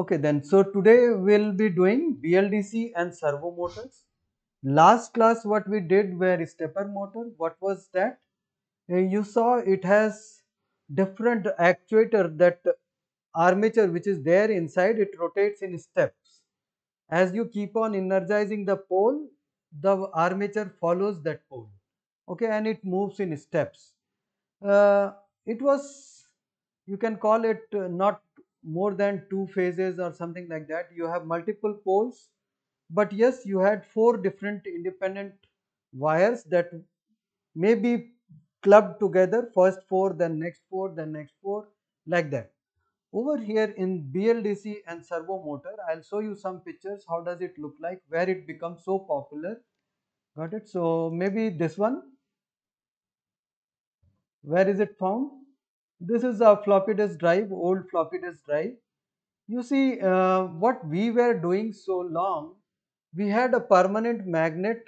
Okay then, so today we'll be doing BLDC and servo motors. Last class what we did were stepper motor. What was that? Eh, you saw it has different actuator that armature which is there inside it rotates in steps. As you keep on energizing the pole, the armature follows that pole okay and it moves in steps uh, it was you can call it uh, not more than two phases or something like that you have multiple poles but yes you had four different independent wires that may be clubbed together first four then next four then next four like that over here in BLDC and servo motor I'll show you some pictures how does it look like where it becomes so popular got it so maybe this one where is it found this is a floppy disk drive, old floppy disk drive. You see uh, what we were doing so long, we had a permanent magnet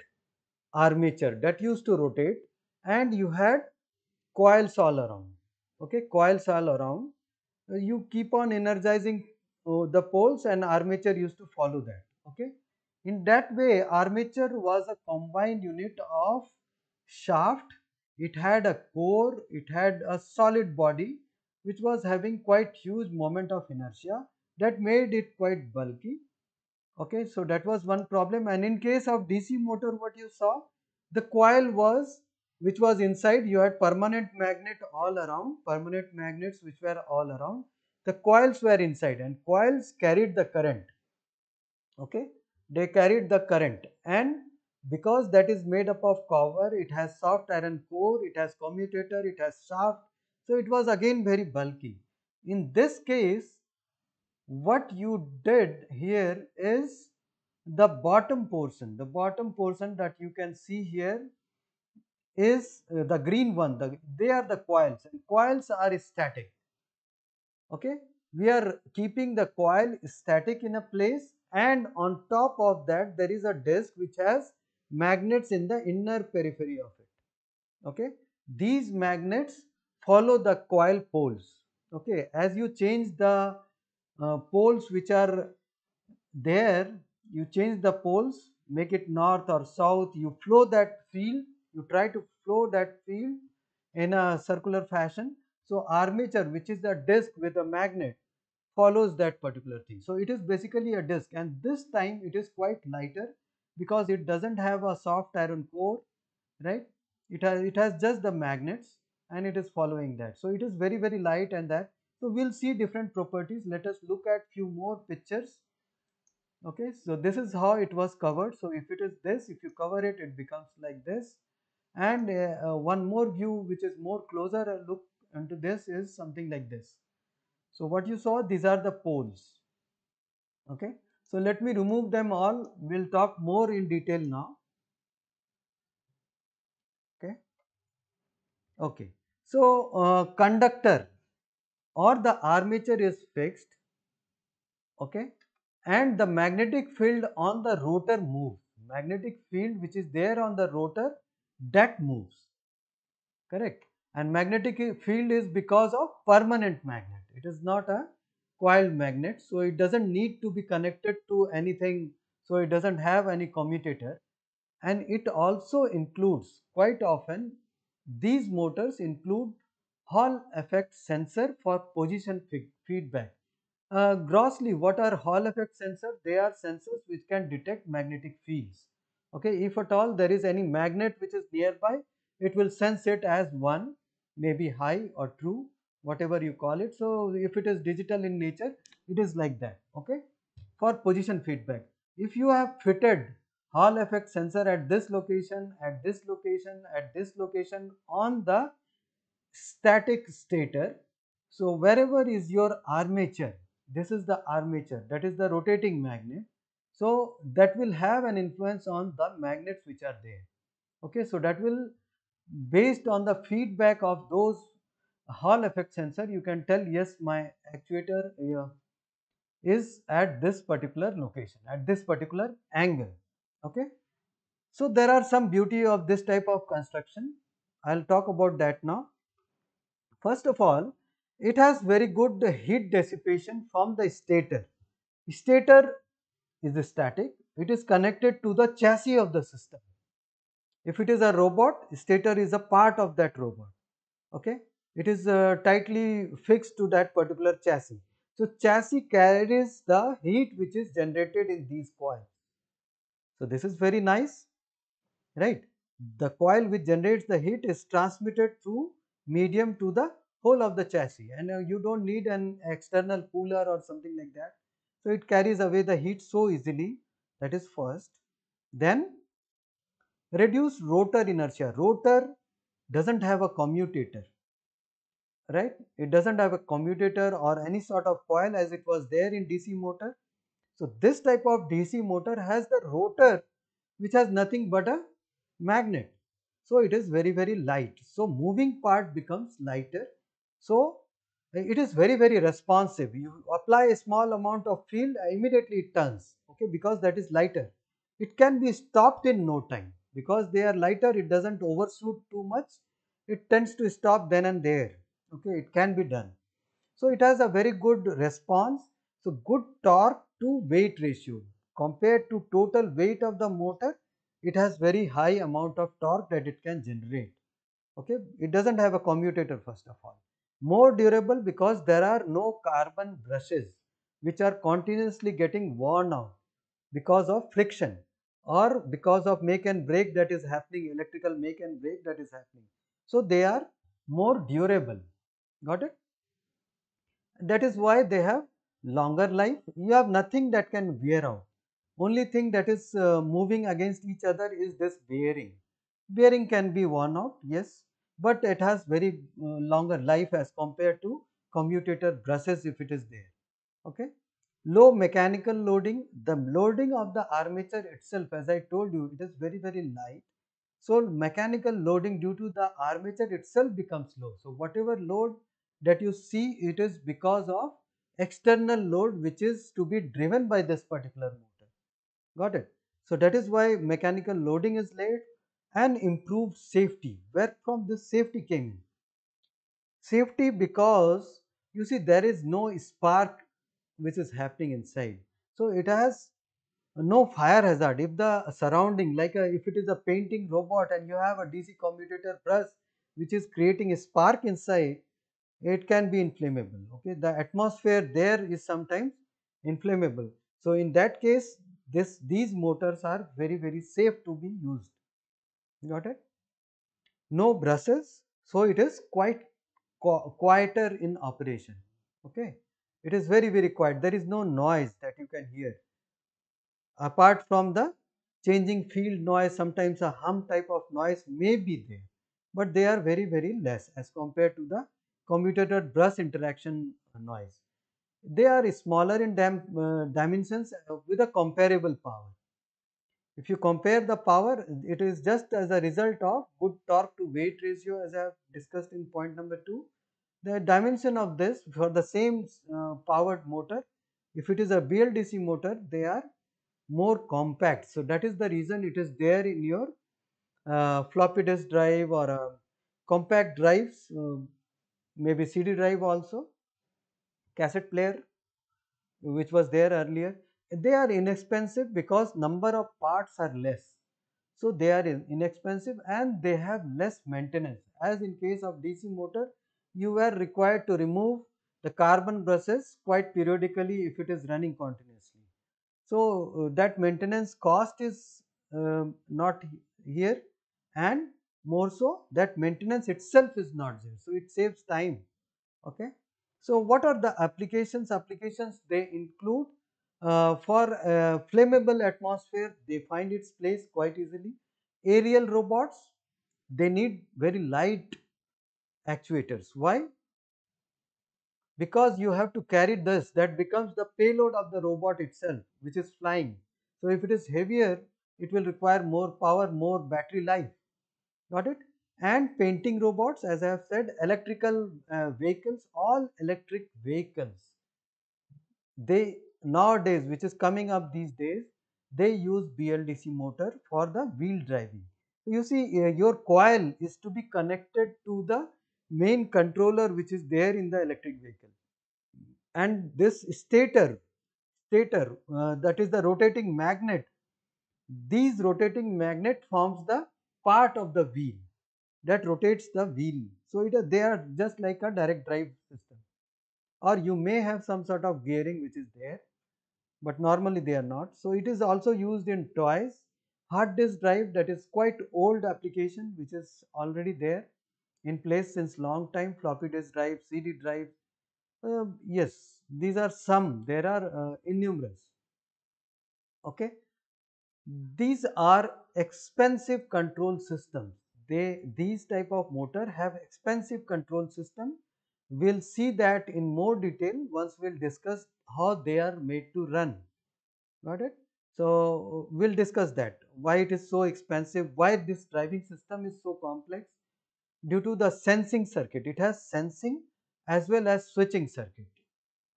armature that used to rotate and you had coils all around, okay, coils all around. Uh, you keep on energizing uh, the poles and armature used to follow that, okay. In that way, armature was a combined unit of shaft it had a core, it had a solid body which was having quite huge moment of inertia that made it quite bulky. Okay, so that was one problem and in case of DC motor what you saw, the coil was which was inside you had permanent magnet all around, permanent magnets which were all around, the coils were inside and coils carried the current. Okay, they carried the current and because that is made up of copper it has soft iron core it has commutator it has shaft so it was again very bulky in this case what you did here is the bottom portion the bottom portion that you can see here is uh, the green one the, they are the coils and coils are static okay we are keeping the coil static in a place and on top of that there is a disk which has magnets in the inner periphery of it okay these magnets follow the coil poles okay as you change the uh, poles which are there you change the poles make it north or south you flow that field you try to flow that field in a circular fashion so armature which is the disc with a magnet follows that particular thing so it is basically a disc and this time it is quite lighter because it doesn't have a soft iron core right it has it has just the magnets and it is following that so it is very very light and that so we'll see different properties let us look at few more pictures okay so this is how it was covered so if it is this if you cover it it becomes like this and uh, uh, one more view which is more closer uh, look into this is something like this so what you saw these are the poles okay so, let me remove them all, we will talk more in detail now. Okay. okay. So, uh, conductor or the armature is fixed okay, and the magnetic field on the rotor moves, magnetic field which is there on the rotor that moves, correct. And magnetic field is because of permanent magnet, it is not a coil magnet so it doesn't need to be connected to anything so it doesn't have any commutator and it also includes quite often these motors include Hall effect sensor for position feedback. Uh, grossly what are Hall effect sensor? They are sensors which can detect magnetic fields. Okay, if at all there is any magnet which is nearby it will sense it as 1 maybe high or true whatever you call it. So, if it is digital in nature, it is like that, okay. For position feedback, if you have fitted Hall effect sensor at this location, at this location, at this location on the static stator. So, wherever is your armature, this is the armature that is the rotating magnet. So, that will have an influence on the magnets which are there. Okay, so that will based on the feedback of those Hall effect sensor you can tell yes my actuator uh, is at this particular location at this particular angle okay. So there are some beauty of this type of construction I will talk about that now. First of all it has very good heat dissipation from the stator. Stator is static it is connected to the chassis of the system. If it is a robot stator is a part of that robot okay it is uh, tightly fixed to that particular chassis. So chassis carries the heat which is generated in these coils. So this is very nice, right? The coil which generates the heat is transmitted through medium to the whole of the chassis and uh, you don't need an external cooler or something like that. So it carries away the heat so easily that is first. Then reduce rotor inertia. Rotor doesn't have a commutator right it doesn't have a commutator or any sort of coil as it was there in DC motor. So this type of DC motor has the rotor which has nothing but a magnet. So it is very very light. So moving part becomes lighter. So it is very very responsive. You apply a small amount of field immediately it turns okay because that is lighter. It can be stopped in no time because they are lighter it does not overshoot too much. It tends to stop then and there okay it can be done so it has a very good response so good torque to weight ratio compared to total weight of the motor it has very high amount of torque that it can generate okay it doesn't have a commutator first of all more durable because there are no carbon brushes which are continuously getting worn out because of friction or because of make and break that is happening electrical make and break that is happening so they are more durable got it. That is why they have longer life, you have nothing that can wear out. Only thing that is uh, moving against each other is this bearing. Bearing can be worn out, yes, but it has very uh, longer life as compared to commutator brushes if it is there, okay. Low mechanical loading, the loading of the armature itself as I told you it is very very light. So, mechanical loading due to the armature itself becomes low. So, whatever load that you see it is because of external load which is to be driven by this particular motor. Got it? So that is why mechanical loading is laid and improved safety where from this safety came in. Safety because you see there is no spark which is happening inside. So it has no fire hazard if the surrounding like a, if it is a painting robot and you have a DC commutator brush which is creating a spark inside it can be inflammable okay the atmosphere there is sometimes inflammable so in that case this these motors are very very safe to be used got it no brushes so it is quite quieter in operation okay it is very very quiet there is no noise that you can hear apart from the changing field noise sometimes a hum type of noise may be there but they are very very less as compared to the Commutator brush interaction noise. They are smaller in uh, dimensions uh, with a comparable power. If you compare the power, it is just as a result of good torque to weight ratio as I have discussed in point number 2. The dimension of this for the same uh, powered motor, if it is a BLDC motor, they are more compact. So, that is the reason it is there in your uh, floppy disk drive or uh, compact drives uh, maybe CD drive also, cassette player which was there earlier. They are inexpensive because number of parts are less. So they are inexpensive and they have less maintenance as in case of DC motor you were required to remove the carbon brushes quite periodically if it is running continuously. So uh, that maintenance cost is uh, not here and more so that maintenance itself is not zero. So, it saves time. Okay. So, what are the applications? Applications they include uh, for uh, flammable atmosphere they find its place quite easily. Aerial robots they need very light actuators. Why? Because you have to carry this that becomes the payload of the robot itself which is flying. So, if it is heavier it will require more power, more battery life got it and painting robots as I have said electrical uh, vehicles all electric vehicles they nowadays which is coming up these days they use BLDC motor for the wheel driving. You see uh, your coil is to be connected to the main controller which is there in the electric vehicle and this stator stator uh, that is the rotating magnet these rotating magnet forms the part of the wheel that rotates the wheel. So it, they are just like a direct drive system or you may have some sort of gearing which is there but normally they are not. So it is also used in toys, hard disk drive that is quite old application which is already there in place since long time floppy disk drive, CD drive. Uh, yes, these are some, there are uh, innumerable. Okay. These are expensive control systems. They, these type of motor have expensive control system. We will see that in more detail once we will discuss how they are made to run. Got it? So, we will discuss that why it is so expensive, why this driving system is so complex due to the sensing circuit. It has sensing as well as switching circuit.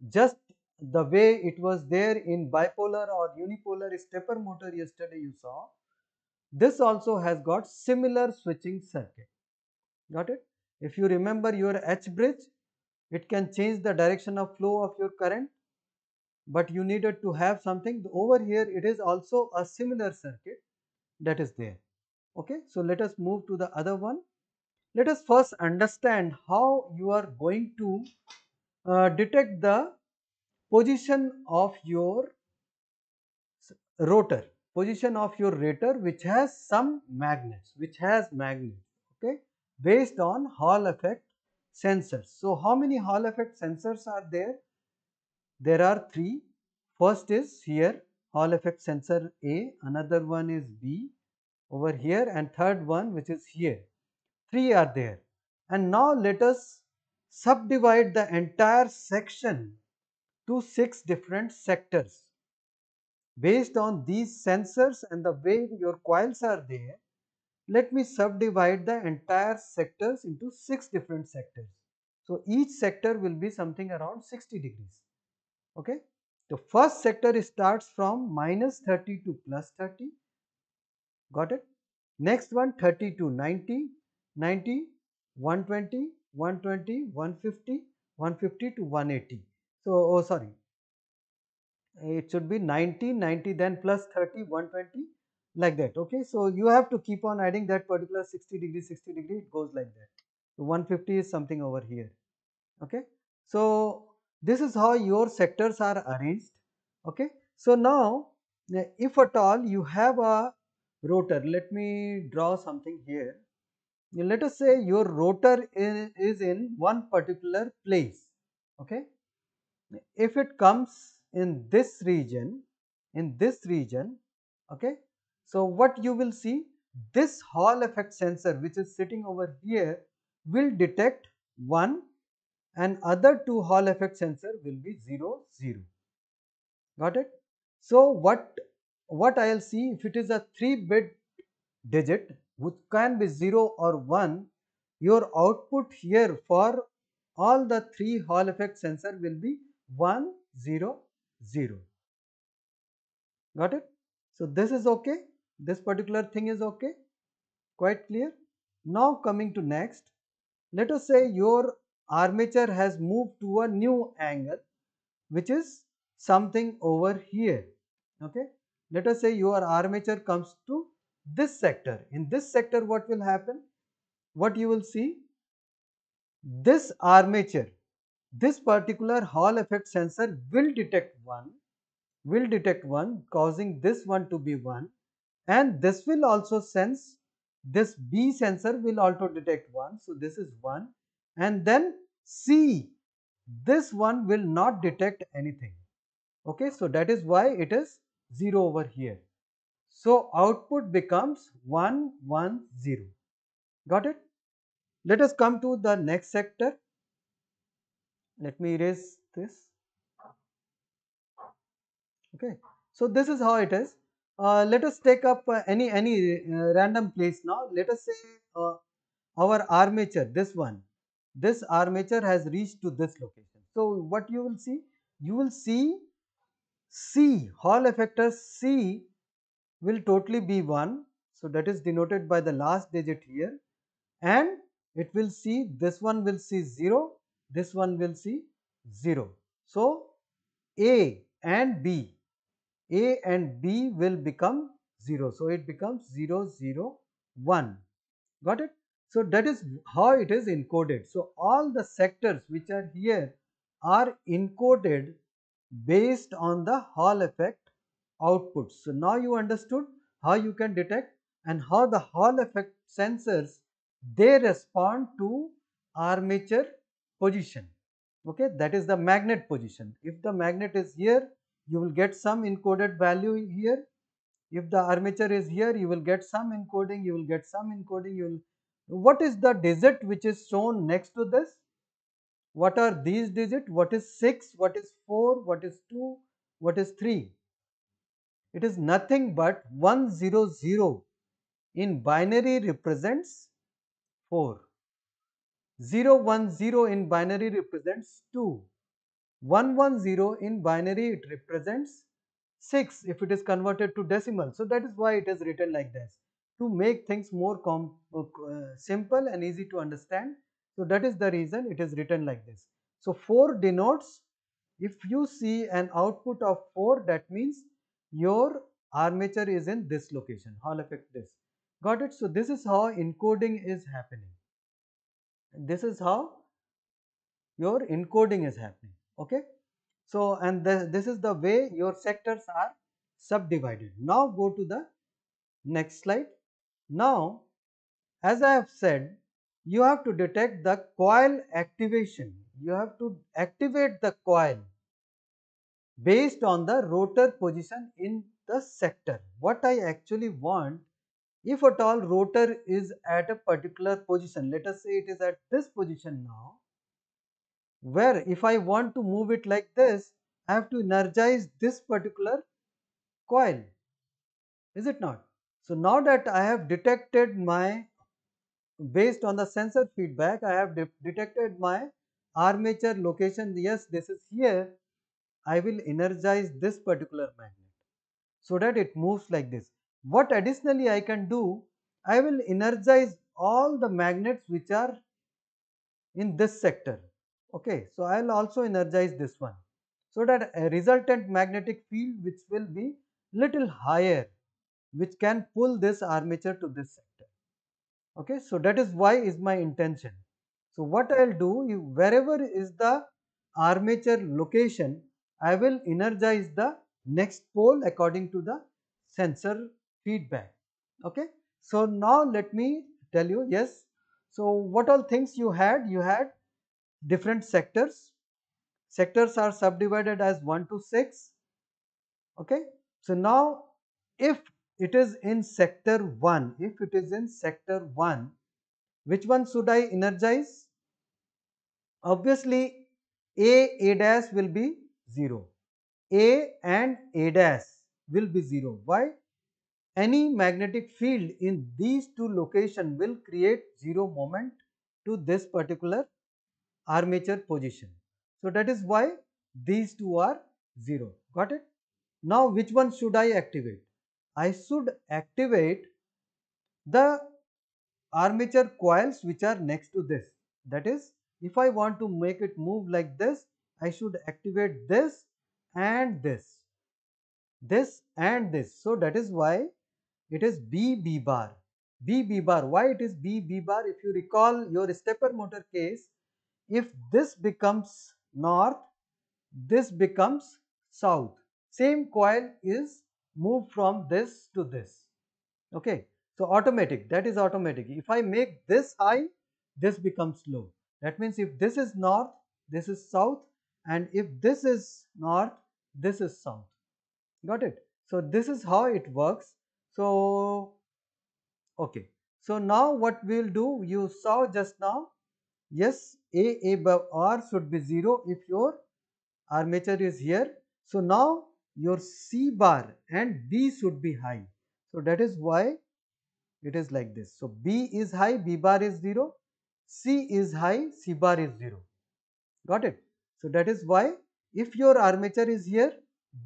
Just the way it was there in bipolar or unipolar stepper motor yesterday you saw, this also has got similar switching circuit. Got it? If you remember your H bridge, it can change the direction of flow of your current, but you needed to have something over here. It is also a similar circuit that is there. Okay, so let us move to the other one. Let us first understand how you are going to uh, detect the position of your rotor position of your rotor which has some magnets which has magnet okay based on hall effect sensors so how many hall effect sensors are there there are three first is here hall effect sensor a another one is b over here and third one which is here three are there and now let us subdivide the entire section to 6 different sectors. Based on these sensors and the way your coils are there, let me subdivide the entire sectors into 6 different sectors. So, each sector will be something around 60 degrees. Okay. The first sector starts from minus 30 to plus 30. Got it? Next one 30 to 90, 90, 120, 120, 150, 150 to 180. So, oh sorry, it should be 90, 90 then plus 30, 120 like that. Okay. So, you have to keep on adding that particular 60 degree, 60 degree, it goes like that. So, 150 is something over here. Okay. So, this is how your sectors are arranged. Okay. So, now eh, if at all you have a rotor, let me draw something here. Let us say your rotor is in one particular place. Okay if it comes in this region, in this region, okay. So, what you will see this Hall effect sensor which is sitting over here will detect 1 and other two Hall effect sensor will be 0, 0. Got it? So, what, what I will see if it is a 3 bit digit which can be 0 or 1, your output here for all the 3 Hall effect sensor will be 1 0 0 got it so this is okay this particular thing is okay quite clear now coming to next let us say your armature has moved to a new angle which is something over here okay let us say your armature comes to this sector in this sector what will happen what you will see this armature this particular Hall effect sensor will detect one, will detect one causing this one to be one and this will also sense this B sensor will also detect one. So this is one and then C this one will not detect anything. Okay, so that is why it is 0 over here. So output becomes 110. Got it? Let us come to the next sector let me erase this okay. So, this is how it is. Uh, let us take up uh, any any uh, random place now. Let us say uh, our armature, this one, this armature has reached to this location. So, what you will see? You will see C, Hall effector C will totally be 1. So, that is denoted by the last digit here and it will see this one will see 0 this one will see 0. So, A and B, A and B will become 0. So, it becomes 0, 0, 1. Got it? So, that is how it is encoded. So, all the sectors which are here are encoded based on the Hall effect outputs. So, now you understood how you can detect and how the Hall effect sensors they respond to armature position okay that is the magnet position if the magnet is here you will get some encoded value here if the armature is here you will get some encoding you will get some encoding you will what is the digit which is shown next to this what are these digit what is 6 what is 4 what is 2 what is 3 it is nothing but 100 in binary represents 4 0, 1, 0 in binary represents 2. 1, 1, 0 in binary it represents 6 if it is converted to decimal. So that is why it is written like this to make things more uh, uh, simple and easy to understand. So that is the reason it is written like this. So 4 denotes if you see an output of 4 that means your armature is in this location. Hall effect this. Got it? So this is how encoding is happening. This is how your encoding is happening okay. So, and the, this is the way your sectors are subdivided. Now, go to the next slide. Now, as I have said you have to detect the coil activation. You have to activate the coil based on the rotor position in the sector. What I actually want if at all rotor is at a particular position let us say it is at this position now where if I want to move it like this I have to energize this particular coil is it not. So, now that I have detected my based on the sensor feedback I have de detected my armature location yes this is here I will energize this particular magnet so that it moves like this what additionally I can do, I will energize all the magnets which are in this sector. Okay, so I will also energize this one. So that a resultant magnetic field which will be little higher which can pull this armature to this sector. Okay, so that is why is my intention. So what I will do, wherever is the armature location, I will energize the next pole according to the sensor feedback okay so now let me tell you yes so what all things you had you had different sectors sectors are subdivided as 1 to 6 okay so now if it is in sector 1 if it is in sector 1 which one should I energize obviously a a dash will be 0 a and a dash will be 0 why any magnetic field in these two location will create zero moment to this particular armature position. So, that is why these two are zero. Got it? Now, which one should I activate? I should activate the armature coils which are next to this. That is, if I want to make it move like this, I should activate this and this, this and this. So, that is why it is B B bar. B B bar, why it is B B bar? If you recall your stepper motor case, if this becomes north, this becomes south. Same coil is moved from this to this, okay. So automatic, that is automatic. If I make this high, this becomes low. That means if this is north, this is south and if this is north, this is south. Got it? So this is how it works so, okay. So now what we will do, you saw just now, yes, A above R should be 0 if your armature is here. So now your C bar and B should be high. So that is why it is like this. So B is high, B bar is 0, C is high, C bar is 0. Got it? So that is why if your armature is here,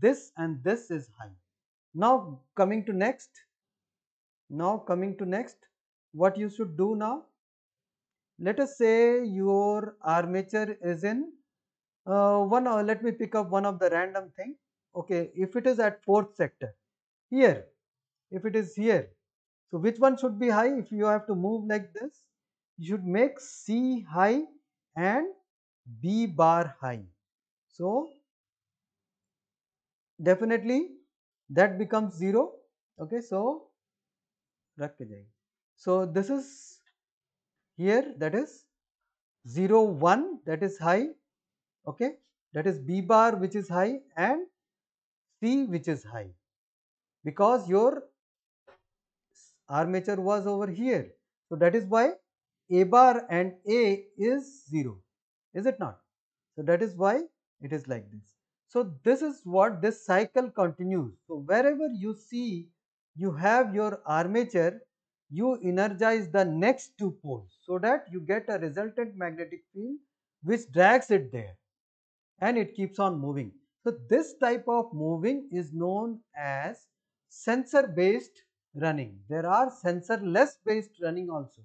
this and this is high. Now coming to next, now coming to next, what you should do now? Let us say your armature is in uh, one, uh, let me pick up one of the random thing. Okay, if it is at fourth sector, here, if it is here, so which one should be high? If you have to move like this, you should make C high and B bar high. So definitely that becomes 0 okay so so this is here that is 0 1 that is high okay that is b bar which is high and c which is high because your armature was over here so that is why a bar and a is 0 is it not so that is why it is like this so this is what this cycle continues. So wherever you see you have your armature, you energize the next two poles so that you get a resultant magnetic field which drags it there and it keeps on moving. So this type of moving is known as sensor based running. There are sensorless based running also.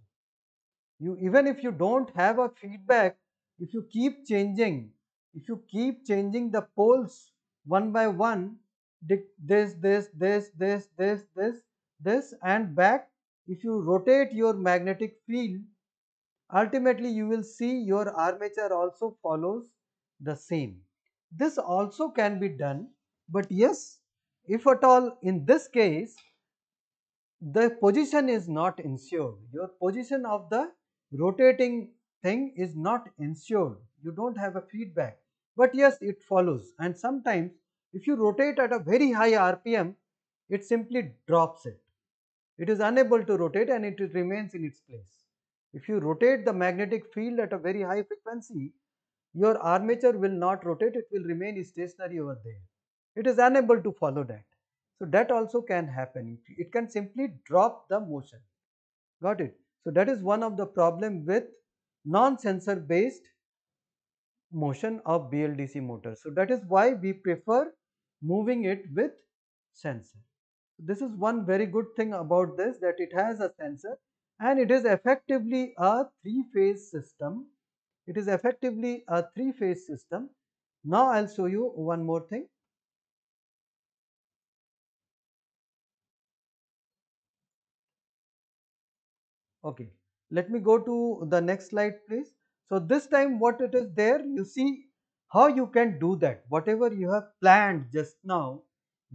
You even if you don't have a feedback, if you keep changing if you keep changing the poles one by one, this, this, this, this, this, this, this and back, if you rotate your magnetic field, ultimately you will see your armature also follows the same. This also can be done, but yes, if at all in this case, the position is not ensured. Your position of the rotating thing is not ensured. You don't have a feedback. But yes, it follows and sometimes if you rotate at a very high RPM, it simply drops it. It is unable to rotate and it remains in its place. If you rotate the magnetic field at a very high frequency, your armature will not rotate, it will remain stationary over there. It is unable to follow that. So that also can happen. It can simply drop the motion. Got it? So that is one of the problem with non-sensor based motion of BLDC motor. So that is why we prefer moving it with sensor. This is one very good thing about this that it has a sensor and it is effectively a three phase system. It is effectively a three phase system. Now I will show you one more thing. Okay, let me go to the next slide please. So this time what it is there, you see how you can do that. Whatever you have planned just now,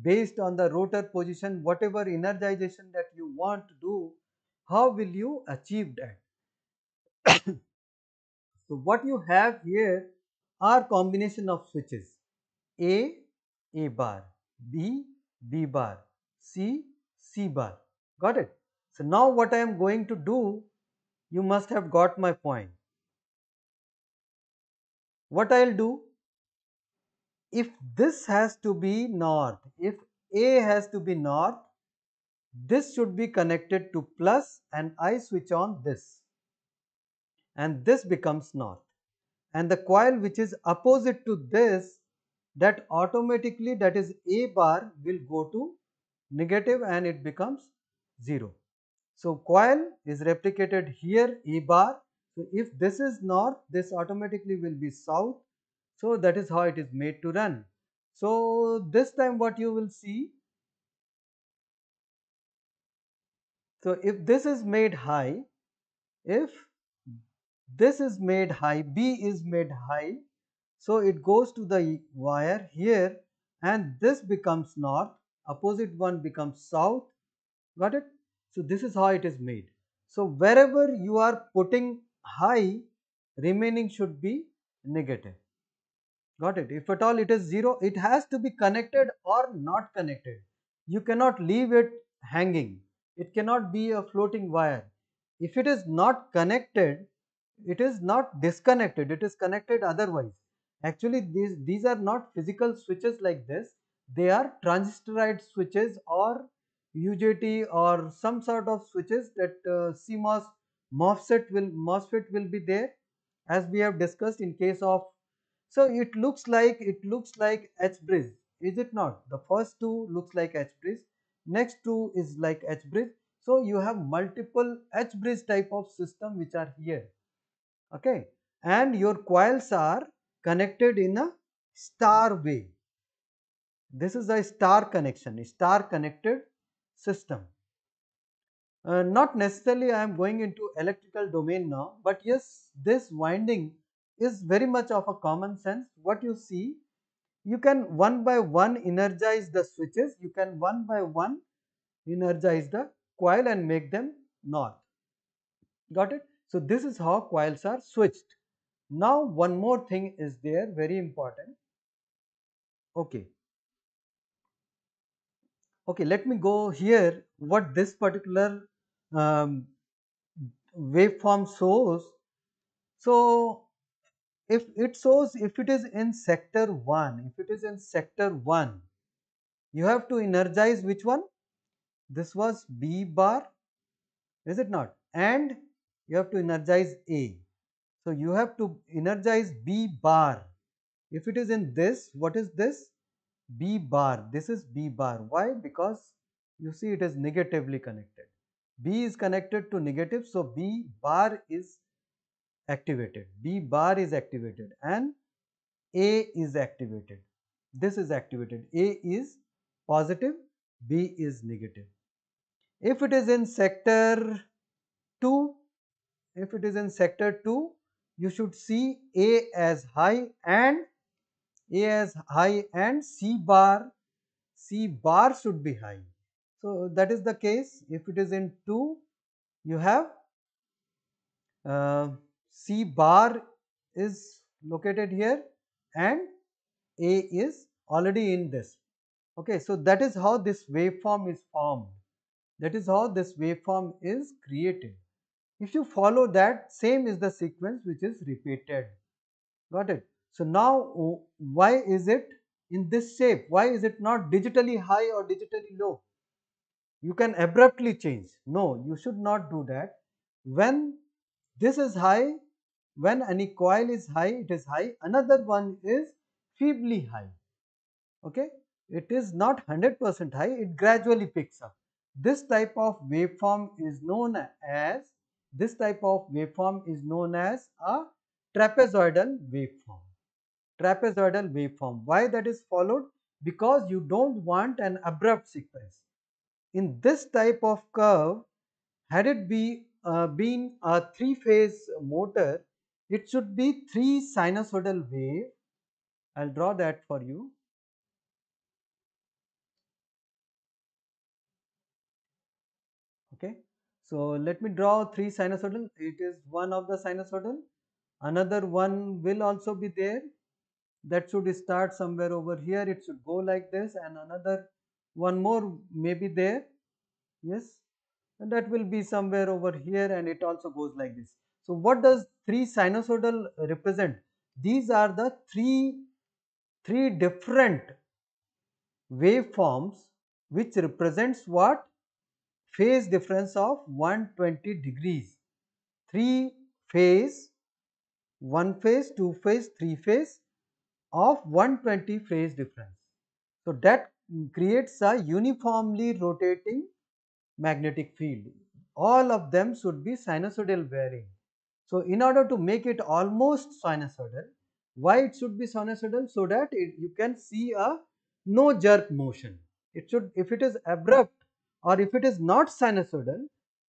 based on the rotor position, whatever energization that you want to do, how will you achieve that? so what you have here are combination of switches A, A bar, B, B bar, C, C bar. Got it? So now what I am going to do, you must have got my point what I'll do if this has to be north if A has to be north this should be connected to plus and I switch on this and this becomes north and the coil which is opposite to this that automatically that is A bar will go to negative and it becomes 0. So coil is replicated here A bar so, if this is north, this automatically will be south. So, that is how it is made to run. So, this time what you will see, so if this is made high, if this is made high, B is made high, so it goes to the wire here and this becomes north, opposite one becomes south, got it? So, this is how it is made. So, wherever you are putting high remaining should be negative got it if at all it is 0 it has to be connected or not connected you cannot leave it hanging it cannot be a floating wire if it is not connected it is not disconnected it is connected otherwise actually these these are not physical switches like this they are transistorized switches or UJT or some sort of switches that uh, CMOS MOSFET will MOSFET will be there as we have discussed in case of so it looks like it looks like H bridge is it not the first two looks like H bridge next two is like H bridge so you have multiple H bridge type of system which are here okay and your coils are connected in a star way this is a star connection a star connected system uh, not necessarily I am going into electrical domain now, but yes, this winding is very much of a common sense. What you see, you can one by one energize the switches, you can one by one energize the coil and make them not. Got it? So, this is how coils are switched. Now, one more thing is there, very important. Okay, okay let me go here what this particular um, waveform shows. So, if it shows if it is in sector 1, if it is in sector 1, you have to energize which one? This was B bar, is it not? And you have to energize A. So, you have to energize B bar. If it is in this, what is this? B bar, this is B bar. Why? Because you see it is negatively connected. B is connected to negative, so B bar is activated. B bar is activated and A is activated. This is activated. A is positive, B is negative. If it is in sector 2, if it is in sector 2, you should see A as high and a as high and C bar, C bar should be high. So, that is the case if it is in 2 you have uh, C bar is located here and A is already in this. Okay, so that is how this waveform is formed. That is how this waveform is created. If you follow that, same is the sequence which is repeated. Got it? So now uh, why is it in this shape? Why is it not digitally high or digitally low? You can abruptly change. No, you should not do that. When this is high, when any coil is high, it is high. Another one is feebly high. Okay, it is not 100% high, it gradually picks up. This type of waveform is known as this type of waveform is known as a trapezoidal waveform trapezoidal waveform. Why that is followed? Because you don't want an abrupt sequence. In this type of curve, had it be, uh, been a three-phase motor, it should be three sinusoidal wave. I will draw that for you. Okay. So, let me draw three sinusoidal. It is one of the sinusoidal. Another one will also be there that should start somewhere over here it should go like this and another one more maybe there yes and that will be somewhere over here and it also goes like this so what does three sinusoidal represent these are the three three different waveforms which represents what phase difference of 120 degrees three phase one phase two phase three phase of 120 phase difference. So, that creates a uniformly rotating magnetic field. All of them should be sinusoidal bearing. So, in order to make it almost sinusoidal, why it should be sinusoidal? So that it, you can see a no jerk motion. It should, if it is abrupt or if it is not sinusoidal,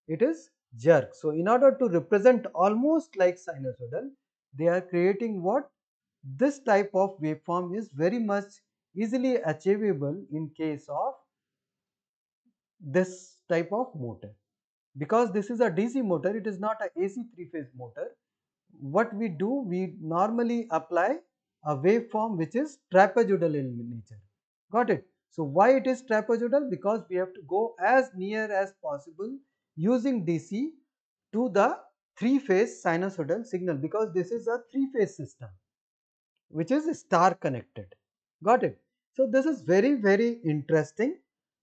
it is jerk. So, in order to represent almost like sinusoidal, they are creating what? This type of waveform is very much easily achievable in case of this type of motor. Because this is a DC motor, it is not a AC three-phase motor. What we do, we normally apply a waveform which is trapezoidal in nature. Got it? So, why it is trapezoidal? Because we have to go as near as possible using DC to the three-phase sinusoidal signal because this is a three-phase system which is star connected. Got it? So this is very very interesting.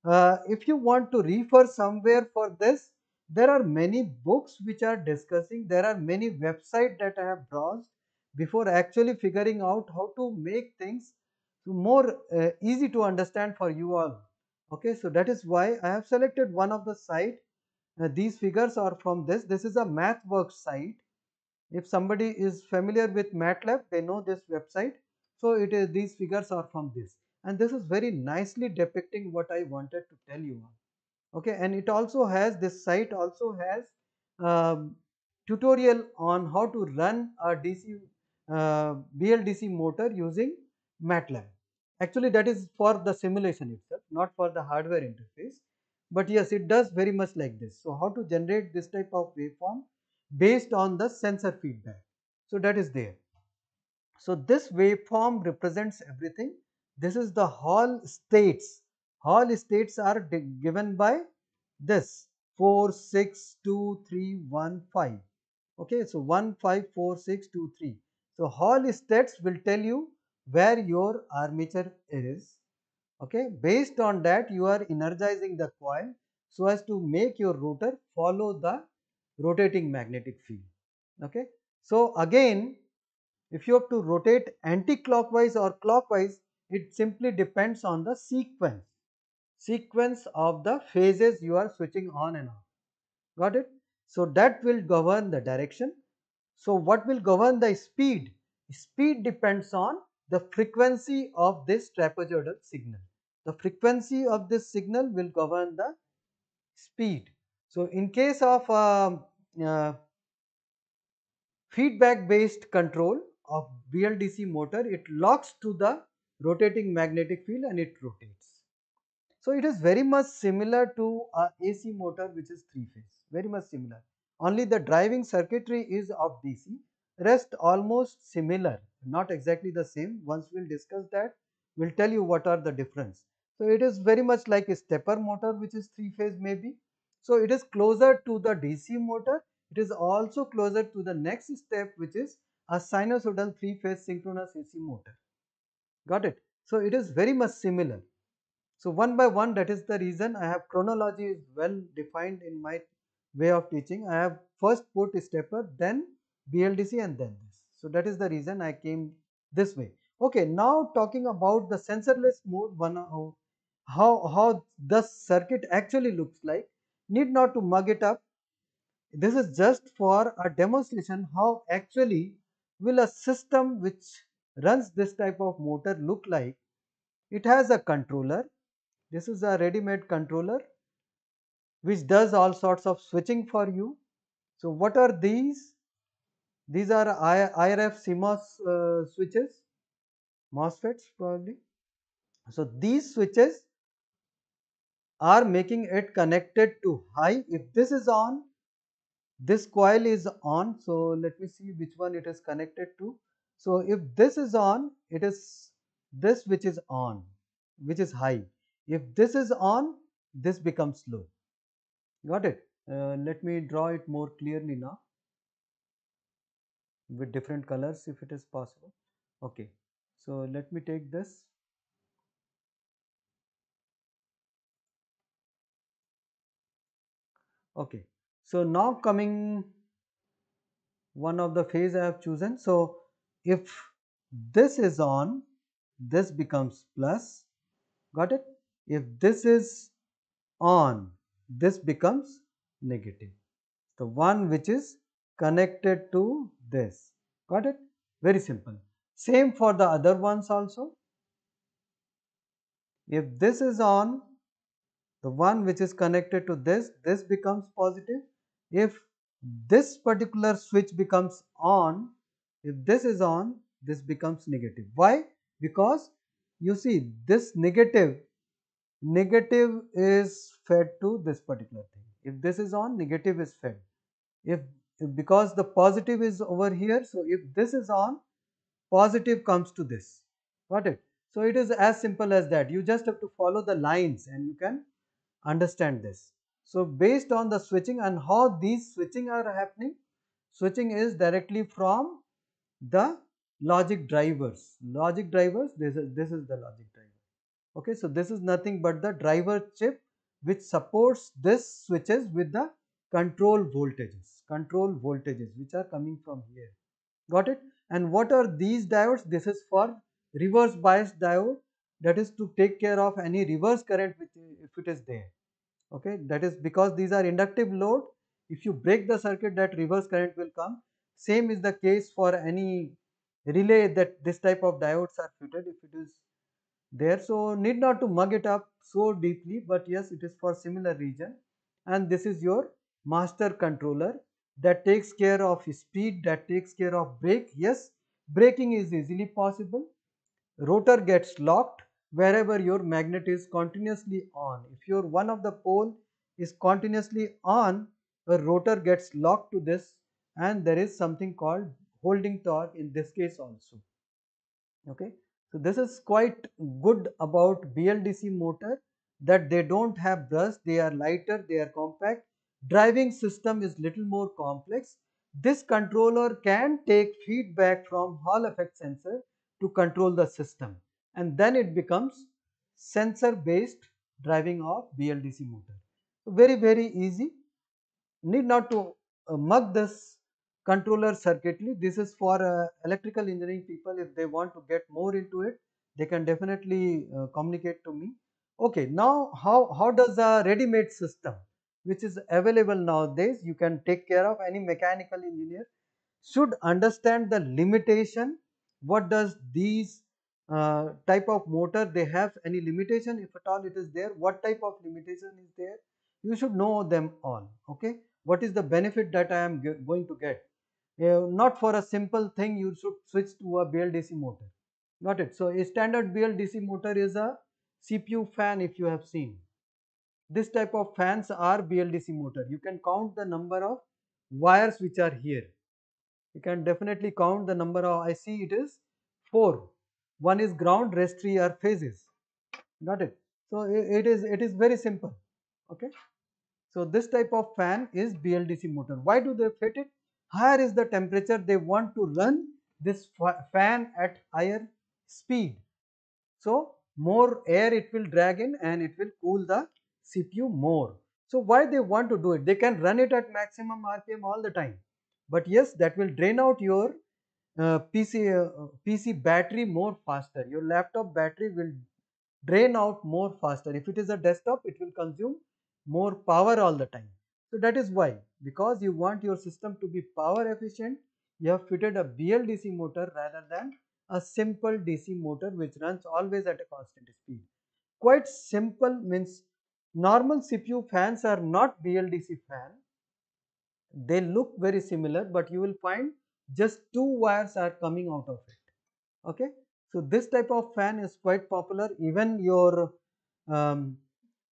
Uh, if you want to refer somewhere for this, there are many books which are discussing, there are many websites that I have browsed before actually figuring out how to make things more uh, easy to understand for you all. Okay, so that is why I have selected one of the site. Uh, these figures are from this. This is a MathWorks site if somebody is familiar with MATLAB, they know this website. So it is these figures are from this and this is very nicely depicting what I wanted to tell you Okay, and it also has this site also has um, tutorial on how to run a DC uh, BLDC motor using MATLAB. Actually, that is for the simulation itself, not for the hardware interface. But yes, it does very much like this. So, how to generate this type of waveform based on the sensor feedback. So, that is there. So, this waveform represents everything. This is the Hall states. Hall states are given by this 4, 6, 2, 3, 1, 5. Okay, so 1, 5, 4, 6, 2, 3. So, Hall states will tell you where your armature is. Okay, based on that you are energizing the coil so as to make your rotor follow the rotating magnetic field. Okay. So, again if you have to rotate anti-clockwise or clockwise it simply depends on the sequence sequence of the phases you are switching on and off. Got it? So, that will govern the direction. So, what will govern the speed? Speed depends on the frequency of this trapezoidal signal. The frequency of this signal will govern the speed. So, in case of um, uh, uh, feedback based control of BLDC motor, it locks to the rotating magnetic field and it rotates. So, it is very much similar to a AC motor which is 3 phase, very much similar. Only the driving circuitry is of DC, rest almost similar, not exactly the same. Once we will discuss that, we will tell you what are the difference. So, it is very much like a stepper motor which is 3 phase maybe so it is closer to the DC motor. It is also closer to the next step which is a sinusoidal three phase synchronous AC motor. Got it? So it is very much similar. So one by one that is the reason I have chronology is well defined in my way of teaching. I have first put stepper then BLDC and then this. So that is the reason I came this way. Okay now talking about the sensorless mode one how how, how the circuit actually looks like need not to mug it up. This is just for a demonstration how actually will a system which runs this type of motor look like. It has a controller. This is a ready-made controller which does all sorts of switching for you. So what are these? These are IRF CMOS uh, switches, MOSFETs probably. So these switches are making it connected to high if this is on this coil is on so let me see which one it is connected to so if this is on it is this which is on which is high if this is on this becomes low got it uh, let me draw it more clearly now with different colors if it is possible okay so let me take this okay. So, now coming one of the phase I have chosen. So, if this is on this becomes plus got it if this is on this becomes negative the one which is connected to this got it very simple same for the other ones also if this is on the one which is connected to this this becomes positive if this particular switch becomes on if this is on this becomes negative why because you see this negative negative is fed to this particular thing if this is on negative is fed if because the positive is over here so if this is on positive comes to this got it so it is as simple as that you just have to follow the lines and you can understand this. So based on the switching and how these switching are happening, switching is directly from the logic drivers. Logic drivers, this is, this is the logic driver. Okay, so this is nothing but the driver chip which supports this switches with the control voltages, control voltages which are coming from here. Got it? And what are these diodes? This is for reverse bias diode that is to take care of any reverse current which, if it is there okay that is because these are inductive load if you break the circuit that reverse current will come same is the case for any relay that this type of diodes are fitted if it is there so need not to mug it up so deeply but yes it is for similar region and this is your master controller that takes care of speed that takes care of brake yes braking is easily possible rotor gets locked wherever your magnet is continuously on. If your one of the pole is continuously on, a rotor gets locked to this and there is something called holding torque in this case also. Okay. So, this is quite good about BLDC motor that they don't have brush, they are lighter, they are compact. Driving system is little more complex. This controller can take feedback from Hall effect sensor to control the system and then it becomes sensor based driving of BLDC motor. Very very easy need not to uh, mug this controller circuitry this is for uh, electrical engineering people if they want to get more into it they can definitely uh, communicate to me. Okay now how, how does a ready made system which is available nowadays you can take care of any mechanical engineer should understand the limitation what does these uh, type of motor they have, any limitation if at all it is there, what type of limitation is there, you should know them all, okay. What is the benefit that I am going to get? Uh, not for a simple thing you should switch to a BLDC motor, got it. So, a standard BLDC motor is a CPU fan if you have seen. This type of fans are BLDC motor, you can count the number of wires which are here. You can definitely count the number of, I see it is 4 one is ground restry or phases got it so it is it is very simple okay so this type of fan is bldc motor why do they fit it higher is the temperature they want to run this fan at higher speed so more air it will drag in and it will cool the cpu more so why they want to do it they can run it at maximum rpm all the time but yes that will drain out your PC, uh, PC uh, battery more faster. Your laptop battery will drain out more faster. If it is a desktop, it will consume more power all the time. So that is why, because you want your system to be power efficient, you have fitted a BLDC motor rather than a simple DC motor which runs always at a constant speed. Quite simple means normal CPU fans are not BLDC fan. They look very similar but you will find just two wires are coming out of it okay so this type of fan is quite popular even your um,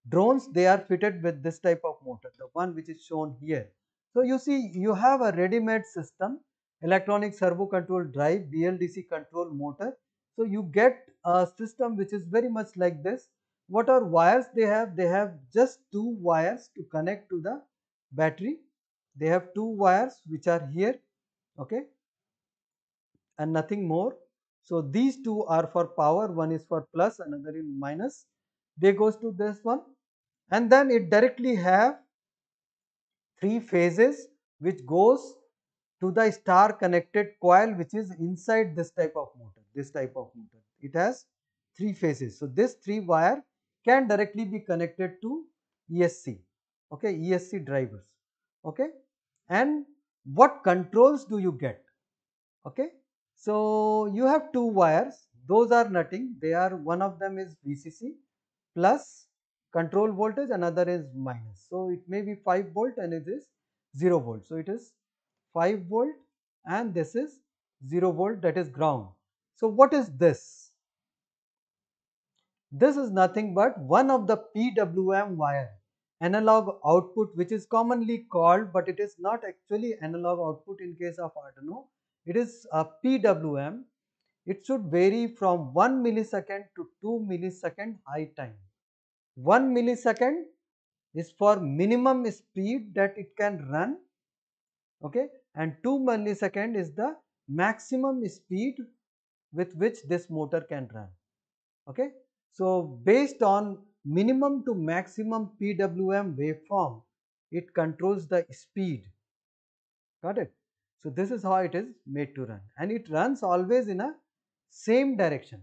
drones they are fitted with this type of motor the one which is shown here so you see you have a ready-made system electronic servo control drive BLDC control motor so you get a system which is very much like this what are wires they have they have just two wires to connect to the battery they have two wires which are here okay and nothing more. So, these two are for power one is for plus another is minus they goes to this one and then it directly have three phases which goes to the star connected coil which is inside this type of motor this type of motor it has three phases. So, this three wire can directly be connected to ESC okay ESC drivers okay and what controls do you get okay so you have two wires those are nothing they are one of them is vcc plus control voltage another is minus so it may be 5 volt and it is 0 volt so it is 5 volt and this is 0 volt that is ground so what is this this is nothing but one of the pwm wire analog output which is commonly called but it is not actually analog output in case of Arduino. It is a uh, PWM. It should vary from 1 millisecond to 2 millisecond high time. 1 millisecond is for minimum speed that it can run okay and 2 millisecond is the maximum speed with which this motor can run okay. So, based on minimum to maximum PWM waveform, it controls the speed. Got it? So this is how it is made to run and it runs always in a same direction.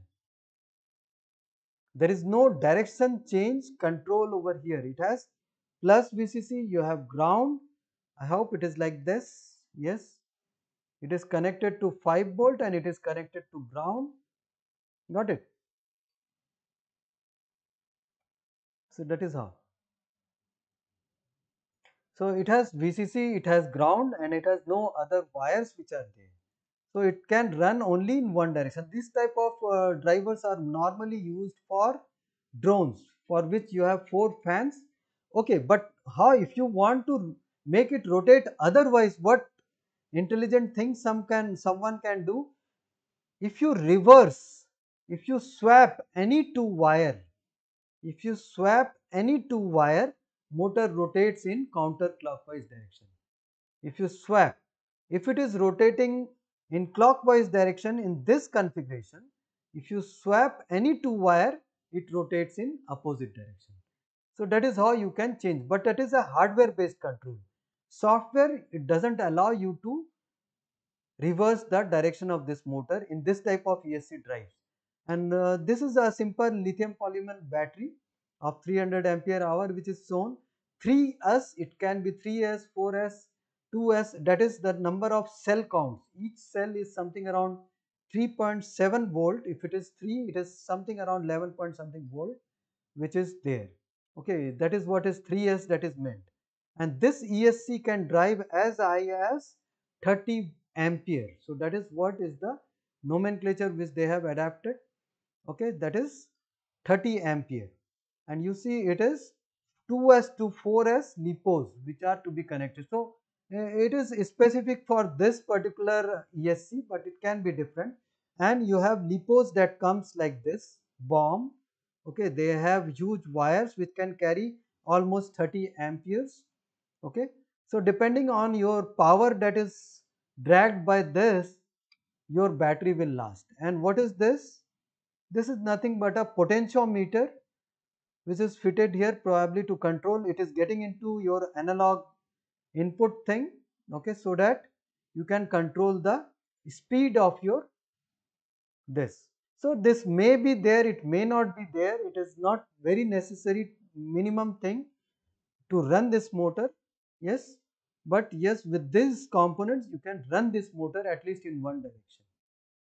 There is no direction change control over here. It has plus VCC, you have ground. I hope it is like this. Yes, it is connected to 5 volt and it is connected to ground. Got it? So, that is how. So, it has VCC, it has ground and it has no other wires which are there. So, it can run only in one direction. This type of uh, drivers are normally used for drones for which you have four fans. Okay, but how if you want to make it rotate otherwise what intelligent thing some can someone can do if you reverse if you swap any two wire if you swap any two wire, motor rotates in counterclockwise direction. If you swap, if it is rotating in clockwise direction in this configuration, if you swap any two wire, it rotates in opposite direction. So that is how you can change, but that is a hardware based control. Software, it doesn't allow you to reverse the direction of this motor in this type of ESC drives and uh, this is a simple lithium polymer battery of 300 ampere hour which is shown 3s it can be 3s 4s 2s that is the number of cell counts each cell is something around 3.7 volt if it is 3 it is something around 11 point something volt which is there okay that is what is 3s that is meant and this ESC can drive as high as 30 ampere so that is what is the nomenclature which they have adapted okay that is 30 ampere and you see it is 2s to 4s LiPos which are to be connected. So, eh, it is specific for this particular ESC but it can be different and you have LiPos that comes like this bomb okay they have huge wires which can carry almost 30 amperes okay. So, depending on your power that is dragged by this your battery will last and what is this this is nothing but a potentiometer which is fitted here probably to control it is getting into your analog input thing okay so that you can control the speed of your this. So this may be there it may not be there it is not very necessary minimum thing to run this motor yes but yes with these components you can run this motor at least in one direction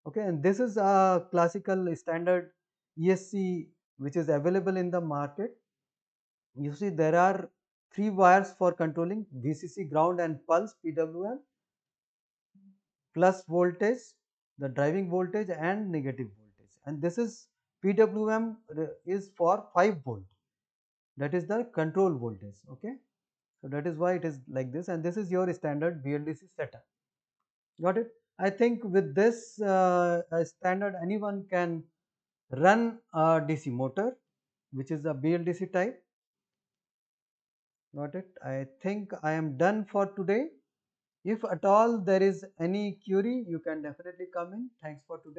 okay and this is a classical standard ESC which is available in the market. You see there are three wires for controlling VCC ground and pulse PWM plus voltage the driving voltage and negative voltage and this is PWM is for 5 volt that is the control voltage okay. So, that is why it is like this and this is your standard BLDC setup got it. I think with this uh, standard anyone can run a DC motor which is a BLDC type. Got it? I think I am done for today. If at all there is any query you can definitely come in. Thanks for today.